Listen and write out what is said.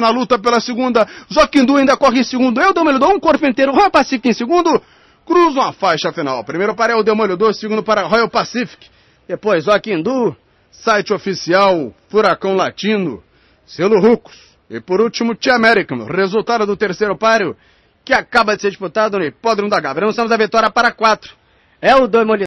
na luta pela segunda. Joaquim Du ainda corre em segundo. Eu, Demolidor, um corpo inteiro. Royal Pacific em segundo. Cruzam a faixa final. Primeiro para o Demolidor, segundo para Royal Pacific. Depois Joaquim Du site oficial Furacão Latino, selo Rucos. E por último, T-American. Resultado do terceiro páreo que acaba de ser disputado no Hipódromo da Gávea. Anunciamos a vitória para quatro. É o Demolidor.